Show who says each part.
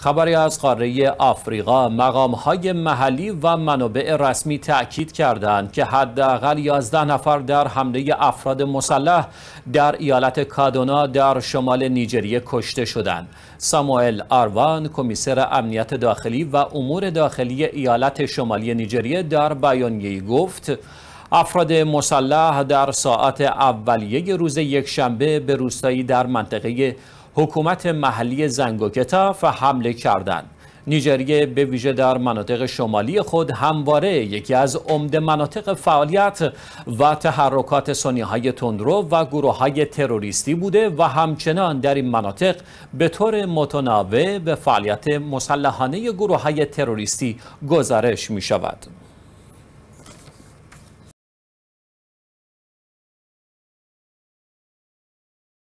Speaker 1: خبری از قاره آفریقا مقام های محلی و منابع رسمی تأکید کردند که حداقل 11 نفر در حمله افراد مسلح در ایالت کادونا در شمال نیجریه کشته شدند. ساموئل آروان کمیسر امنیت داخلی و امور داخلی ایالت شمالی نیجریه در بیانیه‌ای گفت افراد مسلح در ساعت اولیه روز یکشنبه به روستایی در منطقه حکومت محلی زنگوکتا و حمله کردند. نیجریه به ویژه در مناطق شمالی خود همواره یکی از عمده مناطق فعالیت و تحرکات سنی های تندرو و گروه های تروریستی بوده و همچنان در این مناطق به طور متناوع به فعالیت مسلحانه گروه های تروریستی گزارش می شود.